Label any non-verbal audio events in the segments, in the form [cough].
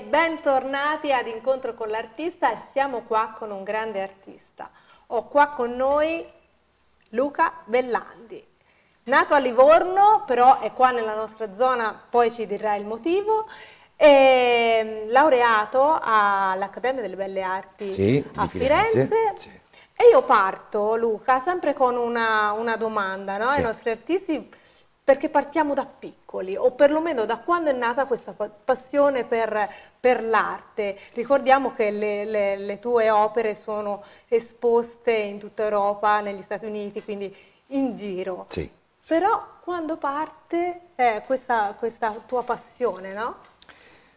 bentornati ad Incontro con l'artista e siamo qua con un grande artista. Ho qua con noi Luca Bellandi, nato a Livorno, però è qua nella nostra zona, poi ci dirà il motivo, e mm, laureato all'Accademia delle Belle Arti sì, a Firenze. Firenze. Sì. E io parto, Luca, sempre con una, una domanda, no? sì. i nostri artisti perché partiamo da piccoli o perlomeno da quando è nata questa passione per, per l'arte. Ricordiamo che le, le, le, tue opere sono esposte in tutta Europa, negli Stati Uniti, quindi in giro. Sì. Però quando parte eh, questa, questa, tua passione, no?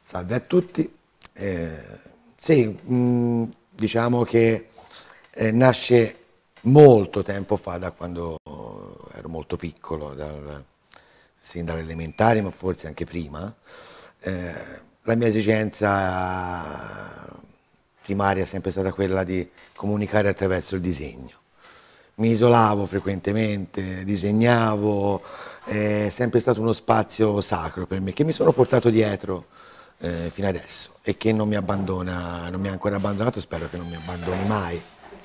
Salve a tutti. Eh, sì, mh, mm, diciamo che eh, nasce molto tempo fa, da quando ero molto piccolo, dal, sin dall'elementare, ma forse anche prima, eh, la mia esigenza primaria è sempre stata quella di comunicare attraverso il disegno. Mi isolavo frequentemente, disegnavo, è sempre stato uno spazio sacro per me che mi sono portato dietro eh, fino adesso e che non mi abbandona, non mi ha ancora abbandonato, spero che non mi abbandoni mai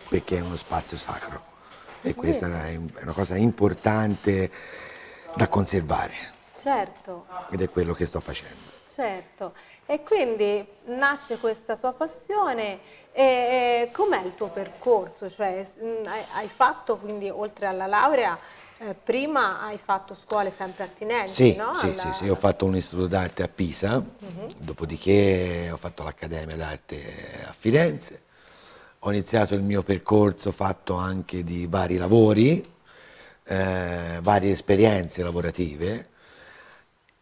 perché è uno spazio sacro e questa è una cosa importante da conservare. Certo. Ed è quello che sto facendo. Certo. E quindi nasce questa tua passione e, e com'è il tuo percorso? Cioè, hai, hai, fatto quindi oltre alla laurea, eh, prima hai fatto scuole sempre attinenti, sì, no? Sì, alla... sì, sì, ho fatto un istituto d'arte a Pisa, uh mhm. -huh. dopodiché ho fatto l'Accademia d'Arte a Firenze, ho iniziato il mio percorso fatto anche di vari lavori, eh, varie esperienze lavorative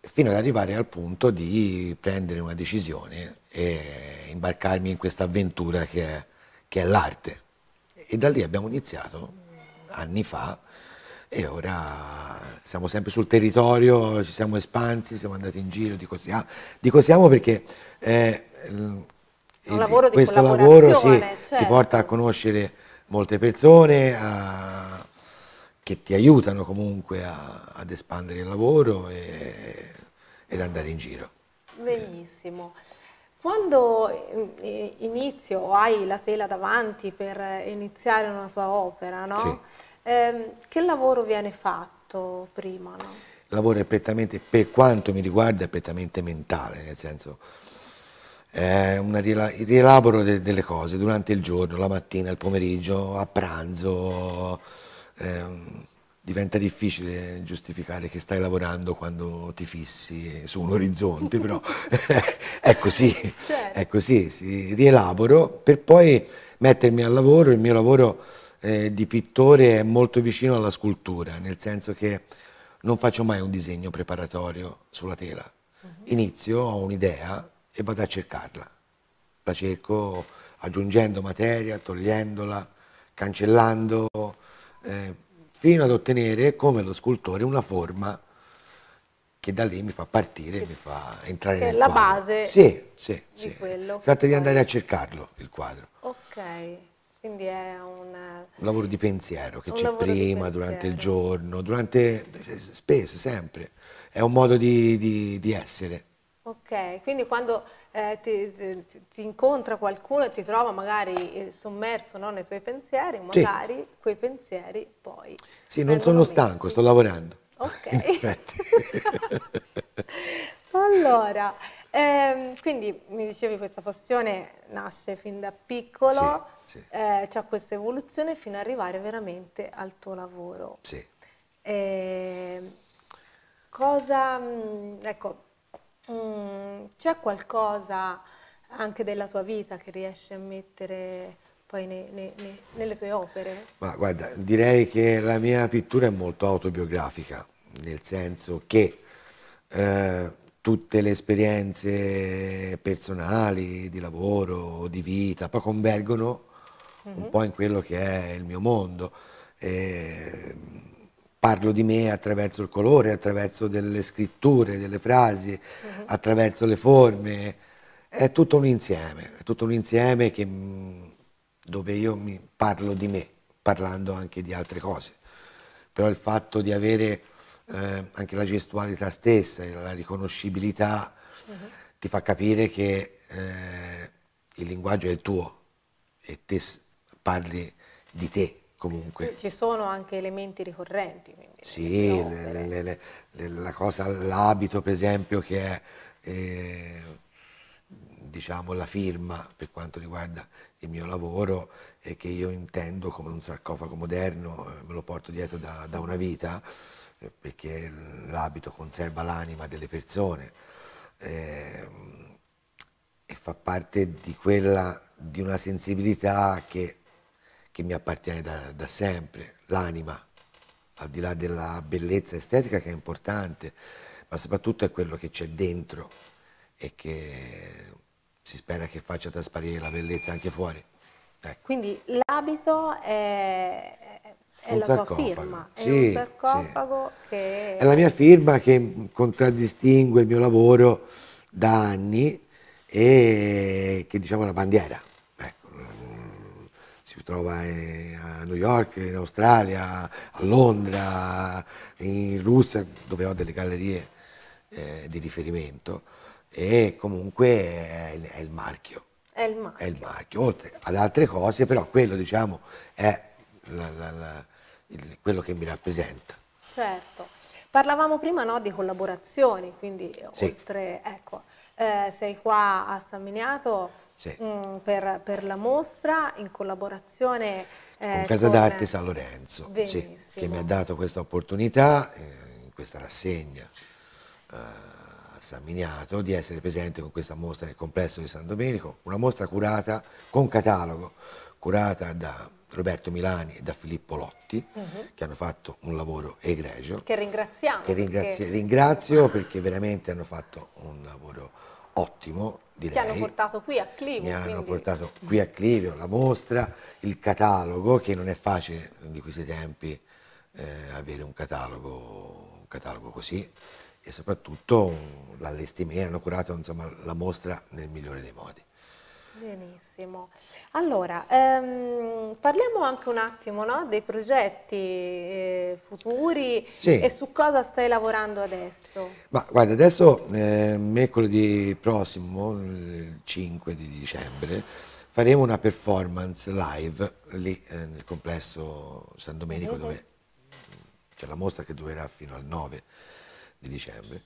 fino ad arrivare al punto di prendere una decisione e imbarcarmi in questa avventura che è, è l'arte. E da lì abbiamo iniziato anni fa e ora siamo sempre sul territorio, ci siamo espansi, siamo andati in giro, dico siamo, dico siamo perché eh, questo lavoro sì, certo. ti porta a conoscere molte persone, a che ti aiutano comunque a, ad espandere il lavoro e, ed andare in giro. Benissimo. Quando eh, inizio o hai la tela davanti per iniziare una tua opera, no? sì. eh, che lavoro viene fatto prima? No? lavoro è prettamente, per quanto mi riguarda, è prettamente mentale, nel senso è un rielaboro delle cose durante il giorno, la mattina, il pomeriggio, a pranzo Ehm, diventa difficile giustificare che stai lavorando quando ti fissi su un orizzonte, però [laughs] [laughs] è così, certo. è così, sì, rielaboro per poi mettermi al lavoro, il mio lavoro eh, di pittore è molto vicino alla scultura, nel senso che non faccio mai un disegno preparatorio sulla tela, mhm. inizio, ho un'idea e vado a cercarla, la cerco aggiungendo materia, togliendola, cancellando, eh, fino ad ottenere come lo scultore una forma che da lì mi fa partire, mi fa entrare che nel quadro. È la base sì, sì, di sì. quello. Si tratta di andare a cercarlo, il quadro. Ok, quindi è un... Un lavoro di pensiero che c'è prima, durante il giorno, durante... Eh, spesso, sempre. È un modo di, di, di essere. Ok, quindi quando eh, ti, ti, ti, incontra qualcuno e ti trova magari eh, sommerso no, nei tuoi pensieri, magari sì. quei pensieri poi... Sì, non sono messi. stanco, sto lavorando. Ok. [laughs] allora, ehm, quindi mi dicevi questa passione nasce fin da piccolo, sì, sì. eh, c'è questa evoluzione fino ad arrivare veramente al tuo lavoro. Sì. Eh, cosa, mm, ecco, Mm, c'è qualcosa anche della sua vita che riesce a mettere poi ne, ne, ne, nelle sue opere? Ma guarda, direi che la mia pittura è molto autobiografica, nel senso che eh, tutte le esperienze personali, di lavoro, di vita, poi convergono mm -hmm. un po' in quello che è il mio mondo. E, parlo di me attraverso il colore, attraverso delle scritture, delle frasi, uh mhm. -huh. attraverso le forme, è tutto un insieme, è tutto un insieme che, mm, dove io mi parlo di me, parlando anche di altre cose. Però il fatto di avere eh, anche la gestualità stessa, la riconoscibilità, uh mhm. -huh. ti fa capire che eh, il linguaggio è il tuo e te parli di te, comunque. Ci sono anche elementi ricorrenti. Sì, le, le, le, la cosa, l'abito per esempio che è eh, diciamo la firma per quanto riguarda il mio lavoro e che io intendo come un sarcofago moderno, eh, me lo porto dietro da, da una vita eh, perché l'abito conserva l'anima delle persone eh, e fa parte di quella, di una sensibilità che che mi appartiene da, da sempre, l'anima, al di là della bellezza estetica che è importante, ma soprattutto è quello che c'è dentro e che si spera che faccia trasparire la bellezza anche fuori. Ecco. Quindi l'abito è, è la sarcofago. tua firma, sì, è un sarcofago sì. che... È la mia firma che contraddistingue il mio lavoro da anni e che diciamo è una bandiera trova eh, a New York, in Australia, a Londra, in Russia, dove ho delle gallerie eh, di riferimento e comunque è il, è il marchio. È il marchio. È il marchio, oltre ad altre cose, però quello diciamo è la, la, la, il, quello che mi rappresenta. Certo. Parlavamo prima no, di collaborazioni, quindi sì. oltre, ecco, eh, sei qua a San Miniato sì. mh, mm, per, per, la mostra in collaborazione eh, con Casa con... d'Arte San Lorenzo, sì, che mi ha dato questa opportunità eh, in questa rassegna eh, a San Miniato di essere presente con questa mostra nel complesso di San Domenico, una mostra curata con catalogo, curata da Roberto Milani e da Filippo Lotti, uh mhm. -huh. che hanno fatto un lavoro egregio. Che ringraziamo. Che ringrazi perché... Ringrazio perché veramente hanno fatto un lavoro ottimo, direi. Ti hanno portato qui a Clivio. Mi hanno quindi. portato qui a Clivio, la mostra, il catalogo, che non è facile di questi tempi eh, avere un catalogo, un catalogo così, e soprattutto l'allestimento, hanno curato insomma, la mostra nel migliore dei modi. Benissimo. Allora, ehm, parliamo anche un attimo no, dei progetti eh, futuri sì. e su cosa stai lavorando adesso. Ma guarda, adesso eh, mercoledì prossimo, il 5 di dicembre, faremo una performance live lì eh, nel complesso San Domenico, Vede. dove c'è la mostra che durerà fino al 9 di dicembre.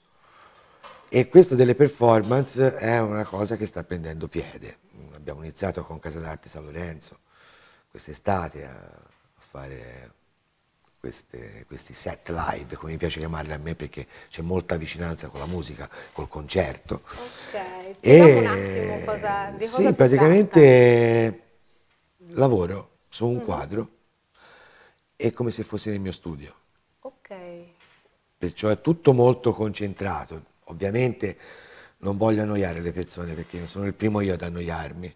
E questo delle performance è una cosa che sta prendendo piede abbiamo iniziato con Casa d'Arte San Lorenzo quest'estate a, fare queste, questi set live, come mi piace chiamarli a me perché c'è molta vicinanza con la musica, col concerto. Ok, e, un attimo cosa, di cosa Sì, praticamente tratta. lavoro su un mm. quadro, è come se fosse nel mio studio. Ok. Perciò è tutto molto concentrato. Ovviamente non voglio annoiare le persone perché sono il primo io ad annoiarmi.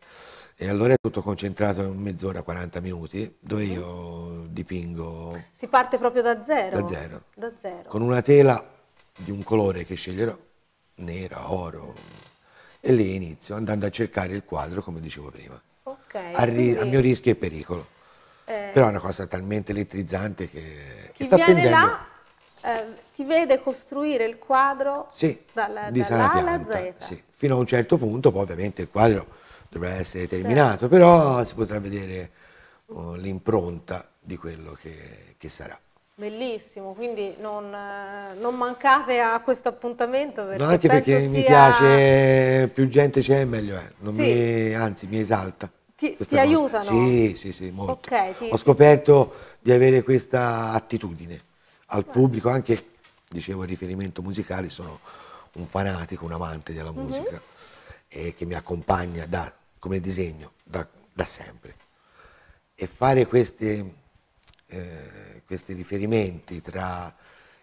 E allora è tutto concentrato in mezz'ora, 40 minuti, dove mm. io dipingo... Si parte proprio da zero? Da zero. Da zero. Con una tela di un colore che sceglierò, nera, oro, e lì inizio andando a cercare il quadro, come dicevo prima. Ok. A, quindi... a mio rischio e pericolo. Eh... Però è una cosa talmente elettrizzante che... Chi sta viene pendendo... là eh, ti vede costruire il quadro sì, dalla, di dalla alla Z. Sì. Fino a un certo punto, poi ovviamente il quadro dovrà essere terminato, certo. però si potrà vedere oh, l'impronta di quello che, che, sarà. Bellissimo, quindi non, eh, non, mancate a questo appuntamento. Perché no, anche perché sia... mi piace, più gente c'è meglio è, sì. mi, anzi mi esalta. Ti, ti aiutano? Sì, sì, sì, molto. Okay, ti... Ho scoperto di avere questa attitudine al eh. pubblico, anche dicevo, il riferimento musicale, sono un fanatico, un amante della mhm. musica mm -hmm. e che mi accompagna da, come disegno da, da sempre. E fare queste, eh, questi riferimenti tra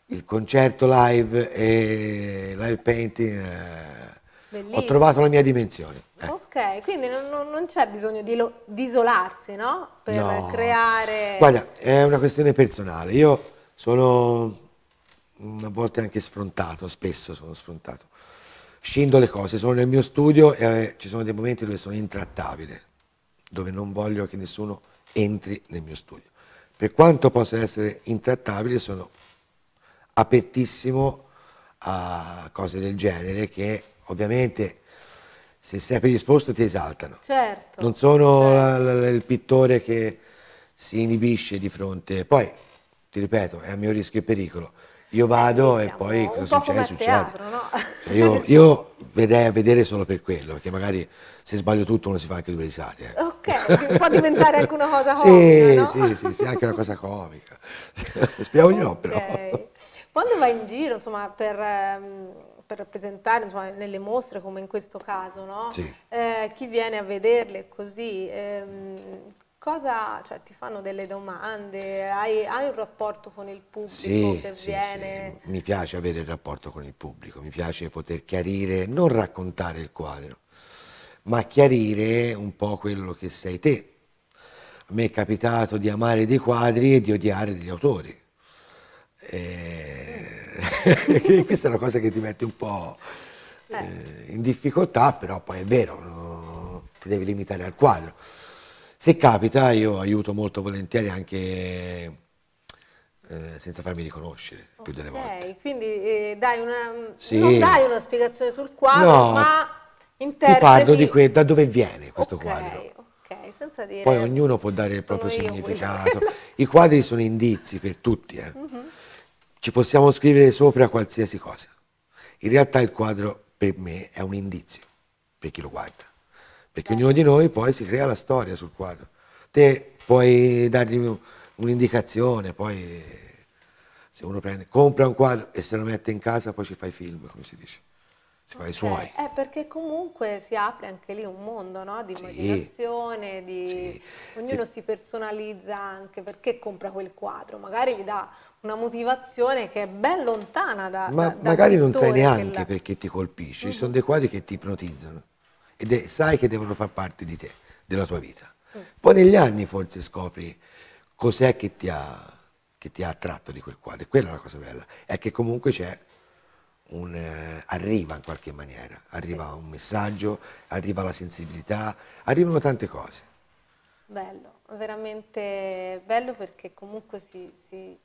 il concerto live e live painting eh, Bellissimo. Ho trovato la mia dimensione. Eh. Ok, quindi non, non c'è bisogno di, lo, di, isolarsi, no? Per no. creare... Guarda, è una questione personale. Io sono a volte anche sfrontato, spesso sono sfrontato. Scendo le cose, sono nel mio studio e eh, ci sono dei momenti dove sono intrattabile, dove non voglio che nessuno entri nel mio studio. Per quanto possa essere intrattabile sono apertissimo a cose del genere che ovviamente se sei predisposto ti esaltano. Certo, non sono certo. il pittore che si inibisce di fronte. Poi, ti ripeto, è a mio rischio e pericolo io eh, vado eh, e poi cosa un succede? Succede. Teatro, no? cioè, io, [laughs] vedrei a vedere solo per quello, perché magari se sbaglio tutto uno si fa anche due risate. Eh. Ok, può diventare anche una cosa [laughs] comica. sì, no? sì, sì, sì, anche una cosa comica. [laughs] Speriamo di no, però. Quando vai in giro, insomma, per. Um per presentare insomma, nelle mostre come in questo caso, no? sì. eh, chi viene a vederle così, ehm, Cosa, cioè, ti fanno delle domande? Hai, hai, un rapporto con il pubblico sì, che sì, viene? Sì. Mi piace avere il rapporto con il pubblico, mi piace poter chiarire, non raccontare il quadro, ma chiarire un po' quello che sei te. A me è capitato di amare dei quadri e di odiare degli autori. E... Eh, [laughs] [laughs] questa è una cosa che ti mette un po' eh. eh. in difficoltà, però poi è vero, no? ti devi limitare al quadro. Se capita io aiuto molto volentieri anche eh, senza farmi riconoscere okay, più delle volte. Quindi eh, dai una, mm, sì. non dai una spiegazione sul quadro, no, ma interpreti... Ti parlo di que- da dove viene questo okay, quadro. Ok, senza dire... Poi ognuno può dare il proprio significato. I quadri sono indizi per tutti. Eh. Uh mhm. -huh. Ci possiamo scrivere sopra qualsiasi cosa. In realtà il quadro per me è un indizio per chi lo guarda perché ognuno di noi poi si crea la storia sul quadro. Te puoi dargli un'indicazione, poi se uno prende, compra un quadro e se lo mette in casa poi ci fai film, come si dice, si okay. fa i suoi. Eh, perché comunque si apre anche lì un mondo no? di sì. motivazione, di... Sì. ognuno sì. si personalizza anche perché compra quel quadro, magari gli dà una motivazione che è ben lontana da... Ma da, da magari non sai neanche la... perché ti colpisce, ci mm. sono dei quadri che ti ipnotizzano ed è, sai che devono far parte di te, della tua vita. Mm. Poi negli anni forse scopri cos'è che ti ha che ti ha attratto di quel quadro, e quella è la cosa bella, è che comunque c'è un, eh, arriva in qualche maniera, arriva un messaggio, arriva la sensibilità, arrivano tante cose. Bello, veramente bello perché comunque si, si, eh,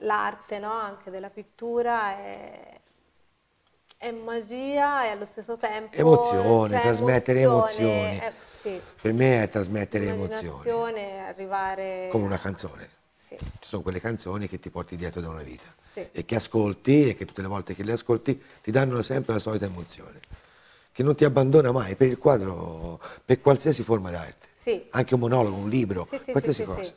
l'arte no, anche della pittura è, è magia e allo stesso tempo... Emozione, cioè, trasmettere emozioni. È, eh, sì. Per me è trasmettere emozioni. arrivare... Come una canzone. Sì. Ci sono quelle canzoni che ti porti dietro da una vita sì. e che ascolti e che tutte le volte che le ascolti ti danno sempre la solita emozione che non ti abbandona mai per il quadro, per qualsiasi forma d'arte. Sì. Anche un monologo, un libro, qualsiasi cosa.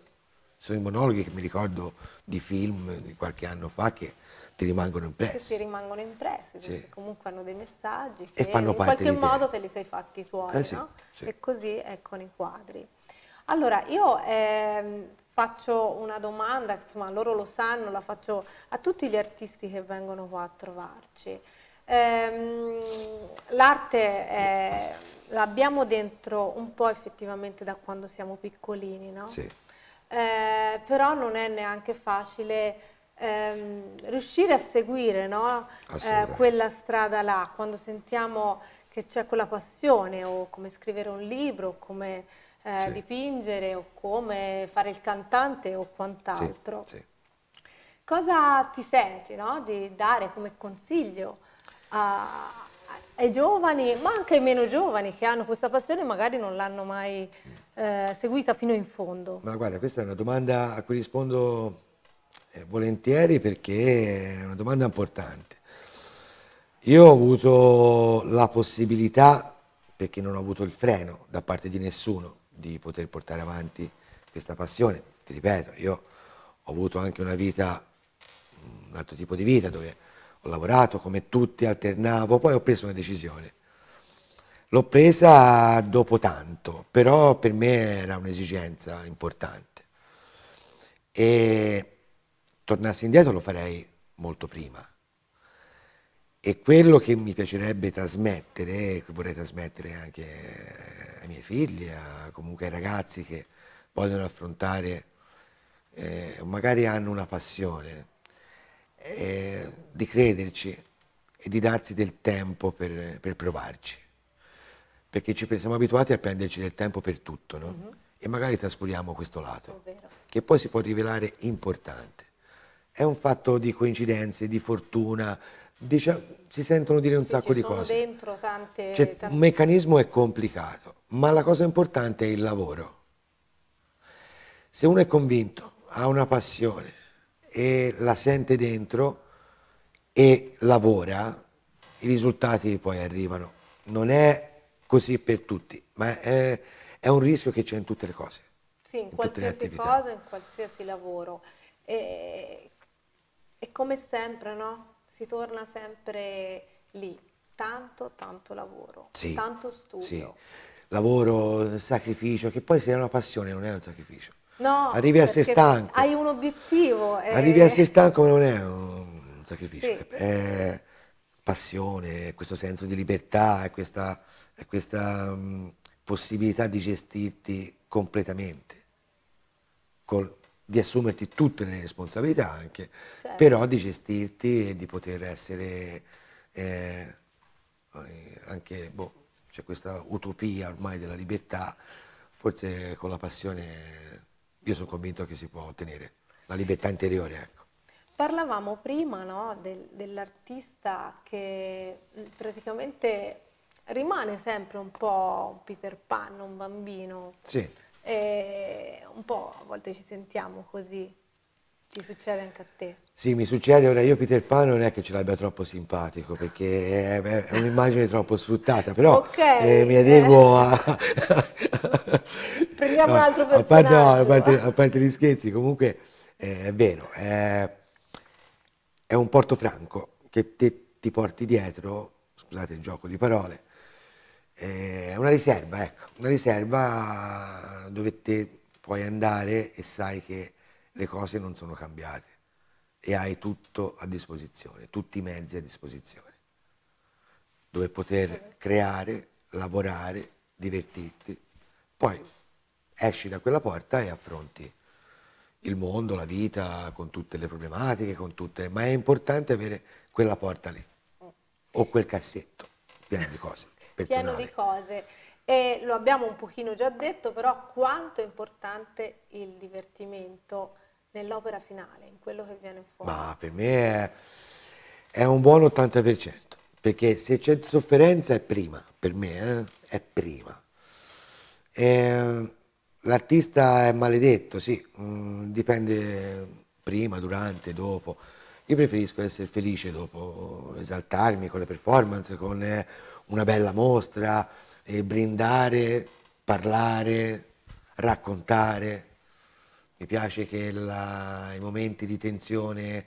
Sono i monologhi che mi ricordo di film di qualche anno fa che ti rimangono impressi. Che ti rimangono impressi, sì. perché comunque hanno dei messaggi e fanno parte in qualche modo te. te. li sei fatti tuoi, eh sì, no? sì. E così è con i quadri. Allora, io eh, faccio una domanda, insomma loro lo sanno, la faccio a tutti gli artisti che vengono qua a trovarci. Eh, l'arte l'abbiamo dentro un po' effettivamente da quando siamo piccolini, no? Sì. Eh, però non è neanche facile ehm, riuscire a seguire no? eh, quella strada là, quando sentiamo che c'è quella passione o come scrivere un libro, o come eh, sì. dipingere o come fare il cantante o quant'altro. Sì, sì. Cosa ti senti no? di dare come consiglio a, ai giovani, ma anche ai meno giovani che hanno questa passione e magari non l'hanno mai eh, seguita fino in fondo? Ma guarda, questa è una domanda a cui rispondo eh, volentieri perché è una domanda importante. Io ho avuto la possibilità, perché non ho avuto il freno da parte di nessuno, di poter portare avanti questa passione. Ti ripeto, io ho avuto anche una vita, un altro tipo di vita, dove ho lavorato come tutti, alternavo, poi ho preso una decisione. L'ho presa dopo tanto, però per me era un'esigenza importante. E tornassi indietro lo farei molto prima. E quello che mi piacerebbe trasmettere, che vorrei trasmettere anche ai miei figli, a, comunque ai ragazzi che vogliono affrontare, eh, magari hanno una passione, eh, di crederci e di darsi del tempo per, per provarci. Perché ci, siamo abituati a prenderci del tempo per tutto, no? Mm -hmm. E magari trascuriamo questo lato, che poi si può rivelare importante è un fatto di coincidenze, di fortuna, dice, si sentono dire un sacco di cose. dentro tante, cioè, tante... Un meccanismo è complicato, ma la cosa importante è il lavoro. Se uno è convinto, ha una passione e la sente dentro e lavora, i risultati poi arrivano. Non è così per tutti, ma è, è un rischio che c'è in tutte le cose. Sì, in, in qualsiasi cosa, in qualsiasi lavoro. E come sempre, no? Si torna sempre lì. Tanto, tanto lavoro, sì, tanto studio. Sì. Lavoro, sacrificio, che poi se è una passione non è un sacrificio. No, arrivi a sé stanco. Hai un obiettivo. E... Eh. Arrivi a sé stanco non è un sacrificio. Sì. È passione, questo senso di libertà, è questa, è questa um, possibilità di gestirti completamente. Col, di assumerti tutte le responsabilità anche, certo. però di gestirti e di poter essere eh, eh, anche, boh, c'è questa utopia ormai della libertà, forse con la passione io sono convinto che si può ottenere, la libertà interiore ecco. Parlavamo prima no, del, dell'artista che mm, praticamente rimane sempre un po' un Peter Pan, un bambino. Sì e un po' a volte ci sentiamo così, ti succede anche a te. Sì, mi succede, ora io Peter Pan non è che ce l'abbia troppo simpatico, perché è, è un'immagine troppo sfruttata, però okay, eh, mi adeguo eh. a... [laughs] Prendiamo no, un altro personaggio. [laughs] A parte, no, a, parte, a parte, gli scherzi, comunque eh, è vero, è, è un portofranco che te, ti porti dietro, scusate il gioco di parole, è eh, una riserva, ecco, una riserva dove te puoi andare e sai che le cose non sono cambiate e hai tutto a disposizione, tutti i mezzi a disposizione, dove poter creare, lavorare, divertirti. Poi esci da quella porta e affronti il mondo, la vita, con tutte le problematiche, tutte, ma è importante avere quella porta lì o quel cassetto pieno di cose pieno di cose. E lo abbiamo un pochino già detto, però quanto è importante il divertimento nell'opera finale, in quello che viene fuori. Ma per me è, è un buon 80%, perché se c'è sofferenza è prima, per me eh, è prima. Ehm, l'artista è maledetto, sì, mh, mm, dipende prima, durante, dopo. Io preferisco essere felice dopo, esaltarmi con le performance, con... Eh, una bella mostra, brindare, parlare, raccontare. Mi piace che la, i momenti di tensione,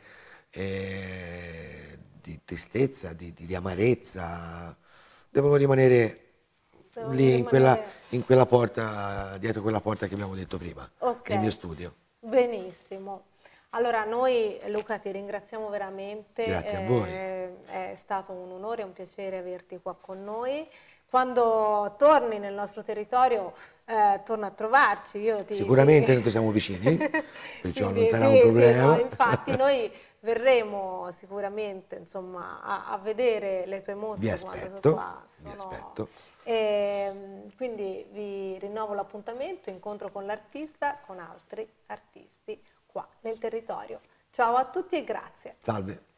eh, di tristezza, di, di, di, amarezza, devono rimanere devono lì rimanere... In, quella, in quella porta, dietro quella porta che abbiamo detto prima, okay. nel mio studio. Benissimo. Allora, noi Luca ti ringraziamo veramente. Grazie eh, a voi. Eh, è stato un onore e un piacere averti qua con noi. Quando torni nel nostro territorio, eh, torna a trovarci. Ti, Sicuramente noi siamo vicini, [laughs] perciò Quindi, non sarà sì, un problema. Sì, no, [laughs] infatti noi verremo sicuramente insomma, a, a, vedere le tue mostre vi aspetto, qua. vi aspetto. E, ehm, quindi vi rinnovo l'appuntamento, incontro con l'artista, con altri artisti qua nel territorio. Ciao a tutti e grazie. Salve.